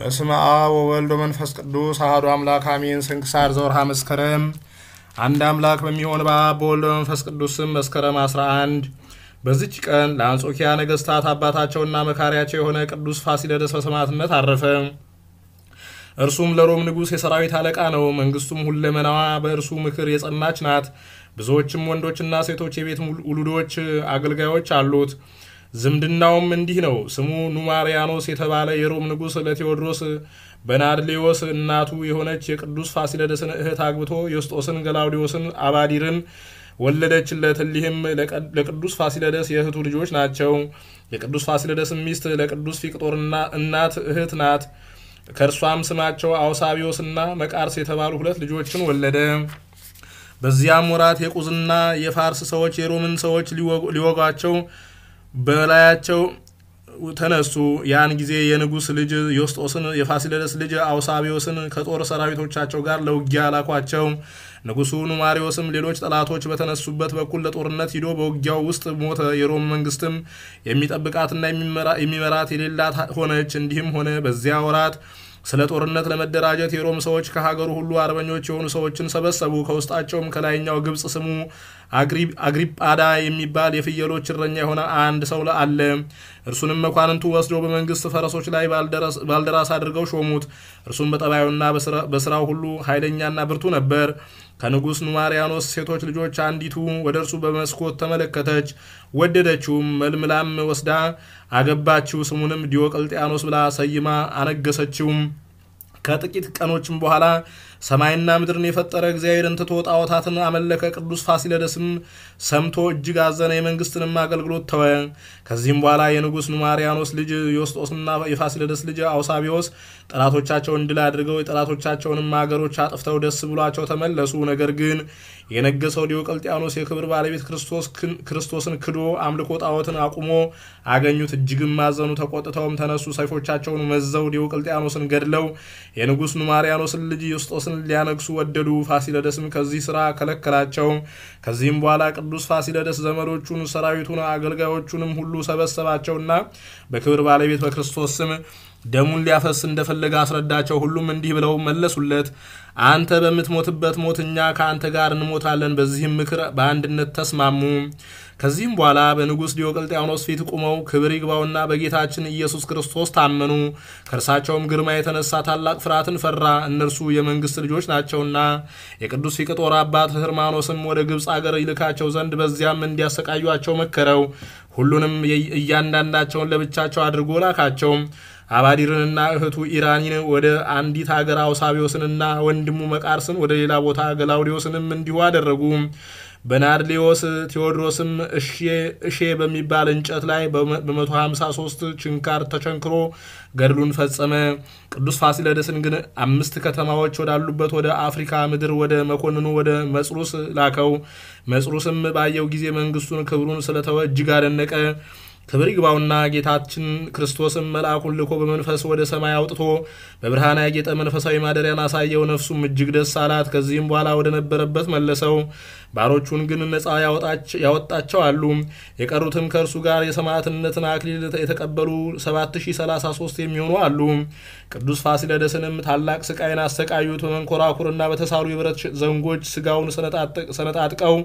በስመ አብ ወወልድ ወመንፈስ ቅዱስ አሐዱ አምላክ አሜን። ስንክሳር ዘወርሃ መስከረም። አንድ አምላክ በሚሆን በአብ በወልድ በመንፈስ ቅዱስም መስከረም 11 በዚች ቀን ለአንጾኪያ ነገሥታት አባታቸውና መካሪያቸው የሆነ ቅዱስ ፋሲለደስ በሰማዕትነት አረፈ። እርሱም ለሮም ንጉሥ የሰራዊት አለቃ ነው። መንግስቱም ሁለመናዋ በእርሱ ምክር የጸናች ናት። ብዙዎችም ወንዶችና ሴቶች የቤት ውሉዶች አገልጋዮች አሉት። ዝምድናውም እንዲህ ነው። ስሙ ኑማሪያኖስ የተባለ የሮም ንጉሥ ለቴዎድሮስ በናድሌዎስ እናቱ የሆነች የቅዱስ ፋሲለደስን እህት አግብቶ ዮስጦስን፣ ገላውዲዮስን፣ አባዲርን ወለደችለት። እሊህም ለቅዱስ ፋሲለደስ የእህቱ ልጆች ናቸው። የቅዱስ ፋሲለደስ ሚስት ለቅዱስ ፊቅጦር እናት እህት ናት። ከእርሷም ስማቸው አውሳቢዎስና መቃርስ የተባሉ ሁለት ልጆችን ወለደ። በዚያም ወራት የቁዝና የፋርስ ሰዎች የሮምን ሰዎች ሊወጓቸው በላያቸው ተነሱ። ያን ጊዜ የንጉስ ልጅ ዮስጦስን የፋሲለደስ ልጅ አውሳቢዮስን ከጦር ሰራዊቶቻቸው ጋር ለውጊያ ላኳቸው። ንጉሱ ኑማሪዎስም ሌሎች ጠላቶች በተነሱበት በኩል ለጦርነት ሂዶ በውጊያው ውስጥ ሞተ። የሮም መንግስትም የሚጠብቃትና የሚመራት የሌላት ሆነች። እንዲህም ሆነ በዚያ ወራት ስለ ጦርነት ለመደራጀት የሮም ሰዎች ከሀገሩ ሁሉ አርበኞች የሆኑ ሰዎችን ሰበሰቡ። ከውስጣቸውም ከላይኛው ግብጽ ስሙ አግሪጳዳ የሚባል የፍየሎች እረኛ የሆነ አንድ ሰው አለ። እርሱንም መኳንንቱ ወስደው በመንግስት ፈረሶች ላይ ባልደራስ አድርገው ሾሙት። እርሱም በጠባዩና በስራው ሁሉ ኃይለኛና ብርቱ ነበር። ከንጉሥ ማርያኖስ ሴቶች ልጆች አንዲቱ ወደ እርሱ በመስኮት ተመለከተች፣ ወደደችውም፣ መልምላም ወስዳ አገባችው። ስሙንም ዲዮቅልጥያኖስ ብላ ሰይማ አነገሰችውም። ከጥቂት ቀኖችም በኋላ ሰማይና ምድርን የፈጠረ እግዚአብሔርን ትቶ ጣዖታትን አመለከ። ቅዱስ ፋሲለደስም ሰምቶ እጅግ አዘነ፣ የመንግስትንም አገልግሎት ተወ። ከዚህም በኋላ የንጉሥ ማርያኖስ ልጅ ዮስጦስና የፋሲለደስ ልጅ አውሳቢዎስ ጠላቶቻቸውን ድል አድርገው የጠላቶቻቸውንም አገሮች አጥፍተው ደስ ብሏቸው ተመለሱ። ነገር ግን የነገሰው ዲዮቅልጥያኖስ የክብር ባለቤት ክርስቶስን ክዶ አምልኮ ጣዖትን አቁሞ አገኙት። እጅግም ማዘኑ፣ ተቆጥተውም ተነሱ። ሰይፎቻቸውን መዘው ዲዮቅልጥያኖስን ገድለው የንጉሥ ኑማሪያኖስን ልጅ ዮስጦስ ፋሲለደስን ሊያነግሱ ወደዱ። ፋሲለደስም ከዚህ ስራ ከለከላቸው። ከዚህም በኋላ ቅዱስ ፋሲለደስ ዘመዶቹን፣ ሰራዊቱን፣ አገልጋዮቹንም ሁሉ ሰበሰባቸውና በክብር ባለቤት በክርስቶስ ስም ደሙን ሊያፈስ እንደፈለገ አስረዳቸው። ሁሉም እንዲህ ብለው መለሱለት። አንተ በምትሞትበት ሞት እኛ ከአንተ ጋር እንሞታለን። በዚህም ምክር በአንድነት ተስማሙ። ከዚህም በኋላ በንጉሥ ዲዮቅልጥያኖስ ፊት ቁመው ክብር ይግባውና በጌታችን ኢየሱስ ክርስቶስ ታመኑ። ከእርሳቸውም ግርማ የተነሳ ታላቅ ፍርሃትን ፈራ፣ እነርሱ የመንግሥት ልጆች ናቸውና። የቅዱስ ፊቅጦር አባት ህርማኖስም ወደ ግብፅ አገር ይልካቸው ዘንድ በዚያም እንዲያሰቃዩቸው መከረው። ሁሉንም እያንዳንዳቸውን ለብቻቸው አድርጎ ላካቸው። አባዲርንና እህቱ ኢራኒን ወደ አንዲት ሀገር አውሳቢዎስንና ወንድሙ መቃርስን ወደ ሌላ ቦታ ገላውዲዎስንም እንዲሁ አደረጉ። በናርሊዮስ ቴዎድሮስም እሼ በሚባል እንጨት ላይ በ153 ችንካር ተቸንክሮ ገድሉን ፈጸመ። ቅዱስ ፋሲለደስን ግን አምስት ከተማዎች ወዳሉበት ወደ አፍሪካ ምድር ወደ መኮንኑ ወደ መጽሩስ ላከው። መጽሩስም ባየው ጊዜ መንግስቱን ክብሩን ስለተወ እጅግ አደነቀ። ክብር ይግባውና ጌታችን ክርስቶስን መልአኩን ልኮ በመንፈስ ወደ ሰማይ አውጥቶ በብርሃን ያጌጠ መንፈሳዊ ማደሪያን አሳየው። ነፍሱም እጅግ ደስ አላት። ከዚህም በኋላ ወደ ነበረበት መለሰው። ባሮቹን ግን ነፃ ያወጣቸው አሉ። የቀሩትም ከእርሱ ጋር የሰማዕትነትን አክሊል የተቀበሉ 7033 የሚሆኑ አሉ። ቅዱስ ፋሲለደስንም ታላቅ ስቃይን አሰቃዩት። በመንኮራኩርና በተሳሉ የብረት ዘንጎች ስጋውን ሰነጣጥቀው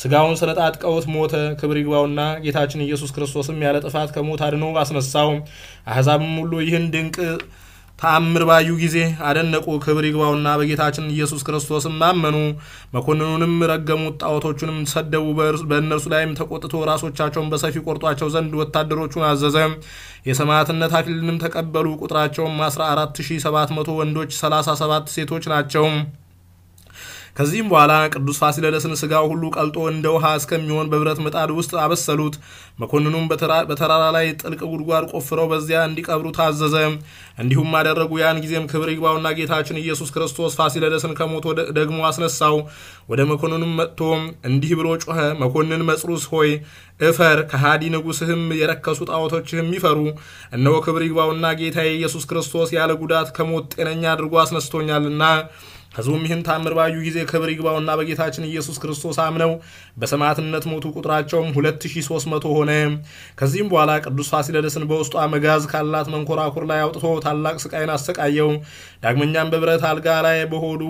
ስጋውን ስለጣጥቀውት ሞተ። ክብር ይግባውና ጌታችን ኢየሱስ ክርስቶስም ያለ ጥፋት ከሞት አድኖ አስነሳው። አሕዛብም ሁሉ ይህን ድንቅ ተአምር ባዩ ጊዜ አደነቁ። ክብር ይግባውና በጌታችን ኢየሱስ ክርስቶስም አመኑ። መኮንኑንም ረገሙት፣ ጣዖቶቹንም ሰደቡ። በእነርሱ ላይም ተቆጥቶ ራሶቻቸውን በሰፊ ቆርጧቸው ዘንድ ወታደሮቹን አዘዘ። የሰማዕትነት አክሊልንም ተቀበሉ። ቁጥራቸውም 14700 ወንዶች 37 ሴቶች ናቸው። ከዚህም በኋላ ቅዱስ ፋሲለደስን ስጋው ሁሉ ቀልጦ እንደ ውሃ እስከሚሆን በብረት ምጣድ ውስጥ አበሰሉት። መኮንኑም በተራራ ላይ ጥልቅ ጉድጓድ ቆፍረው በዚያ እንዲቀብሩ ታዘዘ። እንዲሁም አደረጉ። ያን ጊዜም ክብር ይግባውና ጌታችን ኢየሱስ ክርስቶስ ፋሲለደስን ከሞት ደግሞ አስነሳው። ወደ መኮንኑም መጥቶ እንዲህ ብሎ ጮኸ። መኮንን መጽሩስ ሆይ እፈር፣ ከሃዲ ንጉሥህም የረከሱ ጣዖቶችህም ይፈሩ። እነሆ ክብር ይግባውና ጌታ ኢየሱስ ክርስቶስ ያለ ጉዳት ከሞት ጤነኛ አድርጎ አስነስቶኛልና ሕዝቡም ይህን ታምር ባዩ ጊዜ ክብር ይግባውና በጌታችን ኢየሱስ ክርስቶስ አምነው በሰማዕትነት ሞቱ። ቁጥራቸውም 2300 ሆነ። ከዚህም በኋላ ቅዱስ ፋሲለደስን በውስጧ መጋዝ ካላት መንኮራኩር ላይ አውጥቶ ታላቅ ስቃይን አሰቃየው። ዳግመኛም በብረት አልጋ ላይ በሆዱ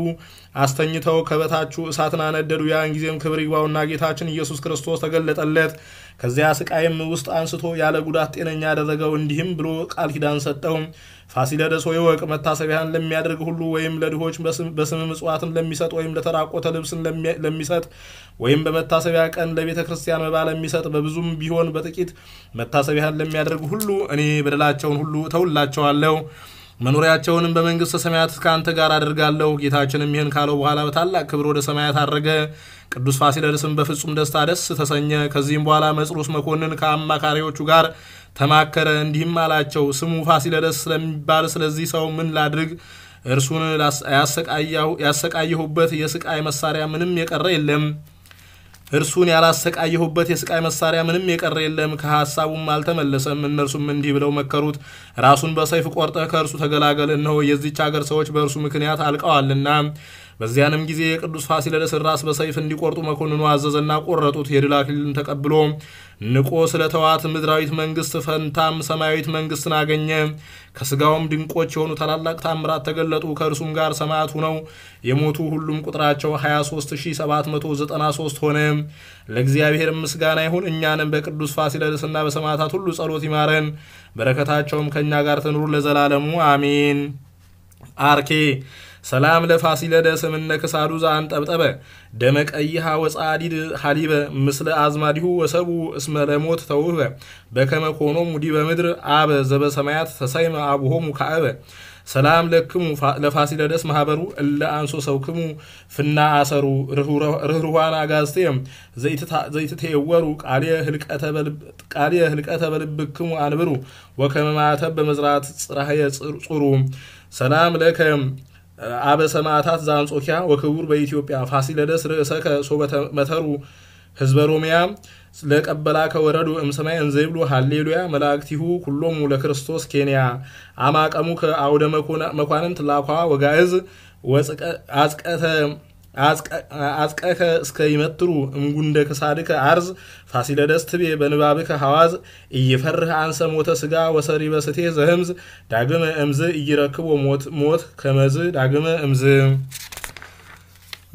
አስተኝተው ከበታችሁ እሳትን አነደዱ። ያን ጊዜም ክብር ይግባውና ጌታችን ኢየሱስ ክርስቶስ ተገለጠለት። ከዚያ ስቃይም ውስጥ አንስቶ ያለ ጉዳት ጤነኛ ያደረገው፣ እንዲህም ብሎ ቃል ኪዳን ሰጠው። ፋሲለደስ ሆይ እወቅ፣ መታሰቢያን ለሚያደርግ ሁሉ ወይም ለድሆች በስም ምጽዋትን ለሚሰጥ ወይም ለተራቆተ ልብስን ለሚሰጥ ወይም በመታሰቢያ ቀን ለቤተ ክርስቲያን መባ ለሚሰጥ በብዙም ቢሆን በጥቂት መታሰቢያን ለሚያደርግ ሁሉ እኔ በደላቸውን ሁሉ እተውላቸዋለሁ። መኖሪያቸውንም በመንግሥተ ሰማያት ከአንተ ጋር አድርጋለሁ። ጌታችንም ይህን ካለው በኋላ በታላቅ ክብር ወደ ሰማያት አረገ። ቅዱስ ፋሲለደስም በፍጹም ደስታ ደስ ተሰኘ። ከዚህም በኋላ መጽሩስ መኮንን ከአማካሪዎቹ ጋር ተማከረ። እንዲህም አላቸው፣ ስሙ ፋሲለደስ ስለሚባል ስለዚህ ሰው ምን ላድርግ? እርሱን ያሰቃየሁበት የስቃይ መሳሪያ ምንም የቀረ የለም። እርሱን ያላሰቃየሁበት የስቃይ መሳሪያ ምንም የቀረ የለም። ከሐሳቡም አልተመለሰም። እነርሱም እንዲህ ብለው መከሩት፣ ራሱን በሰይፍ ቆርጠህ ከእርሱ ተገላገል። እነሆ የዚች አገር ሰዎች በእርሱ ምክንያት አልቀዋልና በዚያንም ጊዜ የቅዱስ ፋሲለደስ ራስ በሰይፍ እንዲቆርጡ መኮንኑ አዘዘና ቆረጡት። የድል አክሊልን ተቀብሎ ንቆ ስለ ተዋት ምድራዊት መንግስት ፈንታም ሰማያዊት መንግስትን አገኘ። ከስጋውም ድንቆች የሆኑ ታላላቅ ታምራት ተገለጡ። ከእርሱም ጋር ሰማያት ሆነው የሞቱ ሁሉም ቁጥራቸው 23793 ሆነ። ለእግዚአብሔር ምስጋና ይሁን። እኛንም በቅዱስ ፋሲለደስና በሰማዕታት ሁሉ ጸሎት ይማረን፣ በረከታቸውም ከእኛ ጋር ትኑሩ ለዘላለሙ አሚን። አርኬ ሰላም ለፋሲለደስ እምነክሳዱ አንጠብጠበ ደመ ቀይሃ ወጻዲድ ሀሊበ ምስለ አዝማዲሁ ወሰቡ እስመ ለሞት ተውህበ በከመ ኮኖሙ ዲበ ምድር አበ ዘበሰማያት ተሰይመ አቡሆሙ ካዕበ ሰላም ለክሙ ለፋሲለደስ ማህበሩ እለ አንሶ ሰብክሙ ፍና አሰሩ ርህሩሃን አጋዝቴም ዘይትትየወሩ ቃልየ ህልቀተ በልብክሙ አንብሩ ወከመ በመዝራት ጽራህየ ጽሩ ሰላም ለከም አበ ሰማዕታት ዘአንጾኪያ ወክቡር በኢትዮጵያ ፋሲለደስ ርዕሰ ሶበተ መተሩ ህዝበ ሮሚያ ለቀበላ ከወረዱ እምሰማይ እንዘይብሉ ሃሌሉያ መላእክቲሁ ኩሎሙ ለክርስቶስ ኬንያ አማቀሙ ከአውደ መኳንንት ላኳ ወጋእዝ አጽቀተ አጽቀከ እስከ ይመትሩ እምጉንደ ክሳድከ አርዝ ፋሲለደስ ትቤ በንባብከ ሐዋዝ እይፈርህ አንሰ ሞተ ስጋ ወሰሪ በስቴ ዘህምዝ ዳግመ እምዝ እይረክቦ ሞት ሞት ከመዝ ዳግመ እምዝ።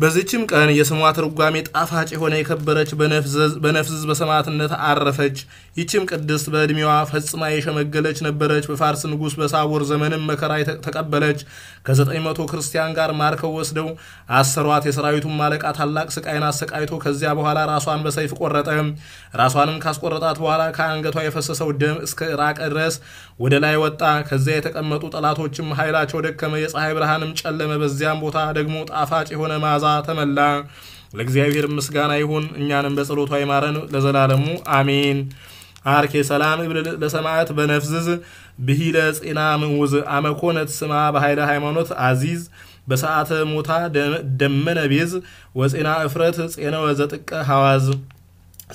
በዚችም ቀን የስሟ ትርጓሜ ጣፋጭ የሆነ የከበረች በነፍዝዝ በሰማዕትነት አረፈች። ይቺም ቅድስት በዕድሜዋ ፈጽማ የሸመገለች ነበረች። በፋርስ ንጉሥ በሳቦር ዘመንም መከራ ተቀበለች። ከዘጠኝ መቶ ክርስቲያን ጋር ማርከው ወስደው አሰሯት። የሰራዊቱን ማለቃ ታላቅ ስቃይን አሰቃይቶ ከዚያ በኋላ ራሷን በሰይፍ ቆረጠ። ራሷንም ካስቆረጣት በኋላ ከአንገቷ የፈሰሰው ደም እስከ ራቀ ድረስ ወደ ላይ ወጣ። ከዚያ የተቀመጡ ጠላቶችም ኃይላቸው ደከመ፣ የፀሐይ ብርሃንም ጨለመ። በዚያም ቦታ ደግሞ ጣፋጭ የሆነ መዓዛ ተመላ። ለእግዚአብሔር ምስጋና ይሁን፣ እኛንም በጸሎቷ ይማረን ለዘላለሙ አሜን። አርኬ ሰላም እብል ለሰማዕት በነፍዝዝ ብሂለ ጽና ምውዝ አመኮነት ስማ በኃይለ ሃይማኖት አዚዝ በሰዓተ ሞታ ደመነ ቤዝ ወጽና እፍረት ጼነ ወዘጥቀ ሐዋዝ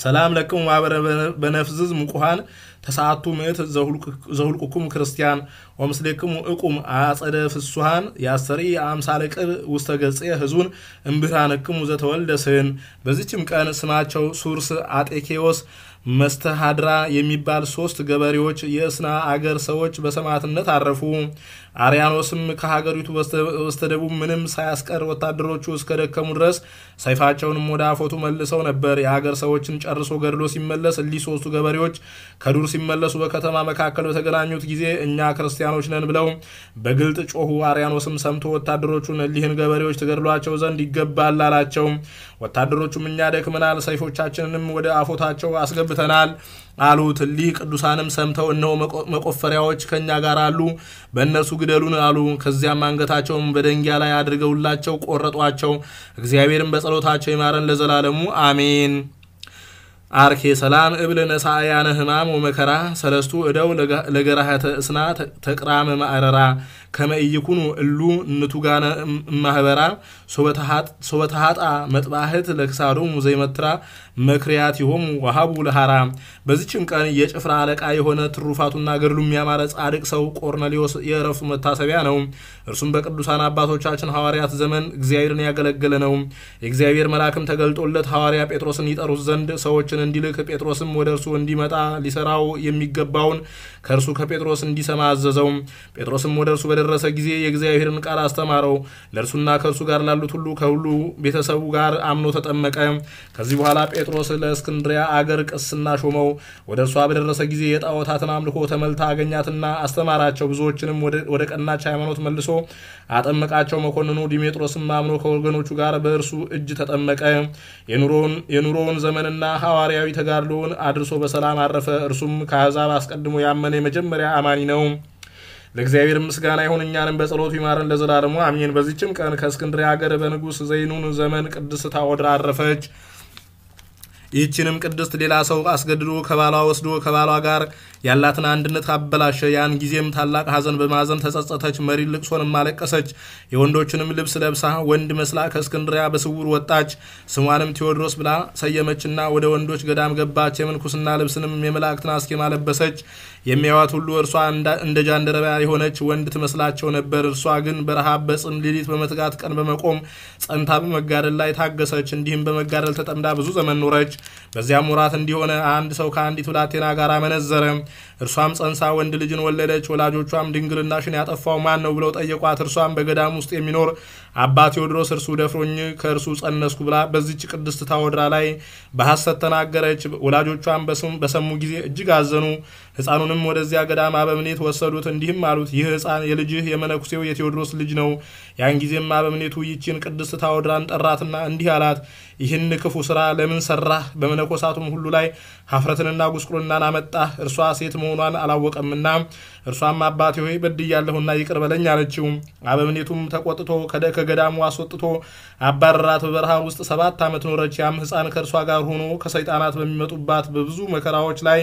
ሰላም ለክሙ ማበረ በነፍዝዝ ምቁሃን ተሰዓቱ ምእት ዘሁልቁኩም ክርስቲያን ወምስሌክሙ እቁም አጸደ ፍሱሃን የአሰሪ አምሳለ ቅብ ውስተ ገጽ ህዙን እምብርሃንክሙ ዘተወልደ ስህን በዚችም ቀን ስማቸው ሱርስ አጤኬዎስ መስተሃድራ የሚባል ሶስት ገበሬዎች የእስና አገር ሰዎች በሰማዕትነት አረፉ። አርያኖስም ከሀገሪቱ በስተደቡብ ምንም ሳያስቀር ወታደሮቹ እስከ ደከሙ ድረስ ሰይፋቸውንም ወደ አፎቱ መልሰው ነበር። የሀገር ሰዎችን ጨርሶ ገድሎ ሲመለስ እሊህ ሶስቱ ገበሬዎች ከዱር ሲመለሱ በከተማ መካከል በተገናኙት ጊዜ እኛ ክርስቲያኖች ነን ብለው በግልጥ ጮሁ። አርያኖስም ሰምቶ ወታደሮቹን እሊህን ገበሬዎች ትገድሏቸው ዘንድ ይገባል አላቸው። ወታደሮቹም እኛ ደክመናል፣ ሰይፎቻችንንም ወደ አፎታቸው አስገብተ ተመልክተናል አሉት። እሊህ ቅዱሳንም ሰምተው እነሆ መቆፈሪያዎች ከእኛ ጋር አሉ፣ በእነርሱ ግደሉን አሉ። ከዚያም አንገታቸውን በደንጊያ ላይ አድርገውላቸው ቆረጧቸው። እግዚአብሔርም በጸሎታቸው ይማረን ለዘላለሙ አሜን። አርኬ ሰላም እብል ነሳያነ ህማም ወመከራ ሰለስቱ እደው ለገራህተ እስና ተቅራመ ማዕረራ ከመእይኩኑ እሉ ንቱጋነ ማህበራ ሶበተሃጣ መጥባህት ለክሳዶሙ ዘይመትራ ይሆሙ ዋሃቡ ለሃራ። በዚችም ቀን የጭፍራ አለቃ የሆነ ትሩፋቱና ገድሉ የሚያማረ ጻድቅ ሰው ቆርኔሌዎስ የእረፍቱ መታሰቢያ ነው። እርሱም በቅዱሳን አባቶቻችን ሐዋርያት ዘመን እግዚአብሔርን ያገለገለ ነው። የእግዚአብሔር መልአክም ተገልጦለት ሐዋርያ ጴጥሮስን ይጠሩት ዘንድ ሰዎችን እንዲልክ ጴጥሮስም ወደ እርሱ እንዲመጣ ሊሰራው የሚገባውን ከእርሱ ከጴጥሮስ እንዲሰማ አዘዘው። ጴጥሮስም ወደ እርሱ በደረሰ ጊዜ የእግዚአብሔርን ቃል አስተማረው። ለእርሱና ከእርሱ ጋር ላሉት ሁሉ ከሁሉ ቤተሰቡ ጋር አምኖ ተጠመቀ። ከዚህ በኋላ ጴጥሮስ ለእስክንድሪያ አገር ቅስና ሾመው። ወደ እርሷ በደረሰ ጊዜ የጣዖታትን አምልኮ ተመልታ አገኛትና አስተማራቸው። ብዙዎችንም ወደ ቀናች ሃይማኖት መልሶ አጠመቃቸው። መኮንኑ ዲሜጥሮስም አምኖ ከወገኖቹ ጋር በእርሱ እጅ ተጠመቀ። የኑሮውን ዘመንና ሐዋርያዊ ተጋድሎውን አድርሶ በሰላም አረፈ። እርሱም ከአሕዛብ አስቀድሞ ያመነ የመጀመሪያ አማኒ ነው። ለእግዚአብሔር ምስጋና ይሁን፣ እኛንም በጸሎቱ ይማረን ለዘላለሙ አሜን። በዚችም ቀን ከእስክንድርያ ሀገር በንጉሥ ዘይኑን ዘመን ቅድስት ታወድራ አረፈች። ይህችንም ቅድስት ሌላ ሰው አስገድዶ ከባሏ ወስዶ ከባሏ ጋር ያላትን አንድነት አበላሸ። ያን ጊዜም ታላቅ ሐዘን በማዘን ተጸጸተች፣ መሪ ልቅሶንም አለቀሰች። የወንዶችንም ልብስ ለብሳ ወንድ መስላ ከእስክንድሪያ በስውር ወጣች። ስሟንም ቴዎድሮስ ብላ ሰየመችና ወደ ወንዶች ገዳም ገባች። የምንኩስና ልብስንም የመላእክትን አስኬማ ለበሰች። የሚያዋት ሁሉ እርሷ እንደ ጃንደረባ የሆነች ወንድ ትመስላቸው ነበር። እርሷ ግን በረሃብ በጽም ሌሊት በመትጋት ቀን በመቆም ጸንታ በመጋደል ላይ ታገሰች። እንዲህም በመጋደል ተጠምዳ ብዙ ዘመን ኖረች። በዚያም ወራት እንዲሆነ አንድ ሰው ከአንዲት ብላቴና ጋር መነዘረም። እርሷም ጸንሳ ወንድ ልጅን ወለደች። ወላጆቿም ድንግልናሽን ያጠፋው ማን ነው ብለው ጠየቋት። እርሷም በገዳም ውስጥ የሚኖር አባ ቴዎድሮስ እርሱ ደፍሮኝ ከእርሱ ጸነስኩ ብላ በዚች ቅድስት ታወድራ ላይ በሐሰት ተናገረች። ወላጆቿም በሰሙ ጊዜ እጅግ አዘኑ። ሕፃኑንም ወደዚያ ገዳም አበምኔት ወሰዱት። እንዲህም አሉት፣ ይህ ሕፃን የልጅህ የመነኩሴው የቴዎድሮስ ልጅ ነው። ያን ጊዜም አበምኔቱ ይቺን ቅድስት ታወድራን ጠራትና እንዲህ አላት፣ ይህን ክፉ ስራ ለምን ሰራህ? በመነኮሳቱም ሁሉ ላይ ሀፍረትንና ጉስቁልናን አመጣህ። እርሷ ሴት መሆኗን አላወቀምና እርሷም አባቴ ሆይ በድያለሁና ይቅር በለኝ አለችው። አበምኔቱም ተቆጥቶ ከገዳሙ አስወጥቶ አባረራት። በበረሃ ውስጥ ሰባት ዓመት ኖረች። ያም ሕፃን ከእርሷ ጋር ሆኖ ከሰይጣናት በሚመጡባት በብዙ መከራዎች ላይ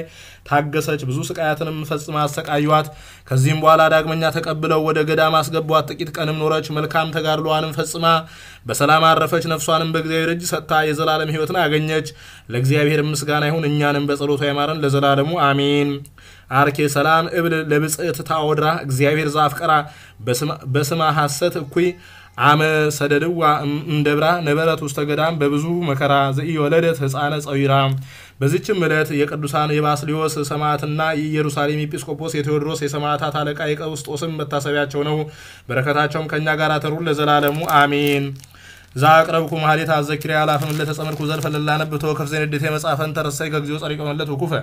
ታገሰች። ብዙ ስቃያትንም ፈጽማ አሰቃዩዋት። ከዚህም በኋላ ዳግመኛ ተቀብለው ወደ ገዳም አስገቧት። ጥቂት ቀንም ኖረች። መልካም ተጋድሎዋንም ፈጽማ በሰላም አረፈች። ነፍሷንም በእግዚአብሔር እጅ ሰጥታ የዘላለም ሕይወትን አገኘች። ለእግዚአብሔር ምስጋና ይሁን፣ እኛንም በጸሎቷ ይማረን ለዘላለሙ አሜን። አርኬ ሰላም እብል ለብጽዕት ታወድራ እግዚአብሔር ዘአፍቀራ በስማ ሐሰት እኩይ አመ ሰደድዋ እንደብራ ነበረት ውስተ ገዳም በብዙ መከራ ዘኢወለደት ህፃነ ጸዊራ። በዚችም ዕለት የቅዱሳን የባስሊዮስ ሰማዕትና የኢየሩሳሌም ኤጲስቆጶስ የቴዎድሮስ የሰማዕታት አለቃ የቀውስጦስም መታሰቢያቸው ነው። በረከታቸውም ከእኛ ጋር ተሩ ለዘላለሙ አሜን። እዛ አቅረብኩ መሀሌት አዘኪሪያ አላፍም ለተጸመድኩ ዘልፈ ለላነብቶ ከፍ ዜንድቴ መጻፈን ተረሳይ ከጊዜው ጸሪቀ መለት ውኩፈ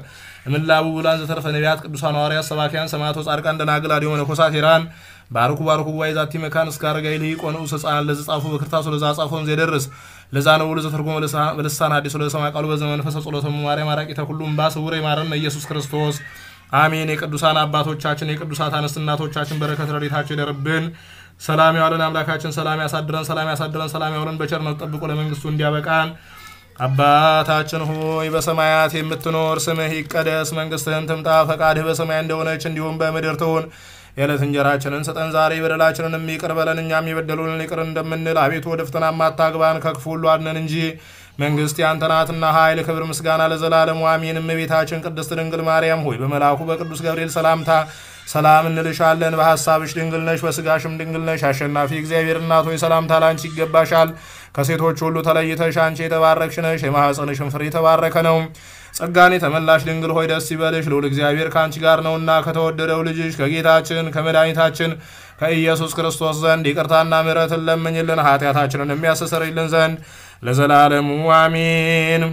እምላቡ ብላን ዘተረፈ ነቢያት ቅዱሳን ሐዋርያት ሰባኪያን ሰማዕቶ ጻድቃን ደናግል አዲሆ መነኮሳት ሄራን ባርኩ ባርኩ ጉባኤ ዛቲ መካን እስከ አረጋይ ሊቆን ውስ ህፃን ለዚ ጻፉ በክርታሱ ለዛ ዘይደርስ ለዛ ነው ለዘ ተርጎመ በልሳን አዲሱ ለሰማ ቃሉ በዘ በዘመንፈሰ ጸሎተሙ ማርያም አራቂ እምባ ስውረ ይማረን ኢየሱስ ክርስቶስ አሜን። የቅዱሳን አባቶቻችን የቅዱሳት አነስት እናቶቻችን በረከት ረድኤታቸው ይደርብን። ሰላም ያዋለን አምላካችን ሰላም ያሳድረን፣ ሰላም ያሳድረን፣ ሰላም ያውለን። በቸርነት ጠብቆ ለመንግስቱ እንዲያበቃን አባታችን ሆይ በሰማያት የምትኖር ስምህ ይቀደስ፣ መንግስትህን ትምጣ፣ ፈቃድህ በሰማይ እንደሆነች እንዲሁም በምድር ትሁን። የዕለት እንጀራችንን ስጠን ዛሬ፣ በደላችንን የሚቅር በለን እኛም የበደሉንን ይቅር እንደምንል። አቤቱ ወደ ፈተና አታግባን፣ ከክፉ ሁሉ አድነን እንጂ መንግስት ያንተ ናትና ኃይል፣ ክብር፣ ምስጋና ለዘላለሙ አሜን። እመቤታችን ቅድስት ድንግል ማርያም ሆይ በመልአኩ በቅዱስ ገብርኤል ሰላምታ ሰላም እንልሻለን። በሐሳብሽ ድንግል ነሽ፣ በሥጋሽም ድንግል ነሽ። አሸናፊ እግዚአብሔር እናት ሆይ ሰላምታ ላንቺ ይገባሻል። ከሴቶች ሁሉ ተለይተሽ አንቺ የተባረክሽ ነሽ፣ የማኅፀንሽም ፍሬ የተባረከ ነው። ጸጋን የተመላሽ ድንግል ሆይ ደስ ይበልሽ፣ ልዑል እግዚአብሔር ከአንቺ ጋር ነውና ከተወደደው ልጅሽ ከጌታችን ከመድኃኒታችን ከኢየሱስ ክርስቶስ ዘንድ ይቅርታና ምሕረትን ለምኝልን ኃጢአታችንን የሚያስተሰርይልን ዘንድ ለዘላለሙ አሚን።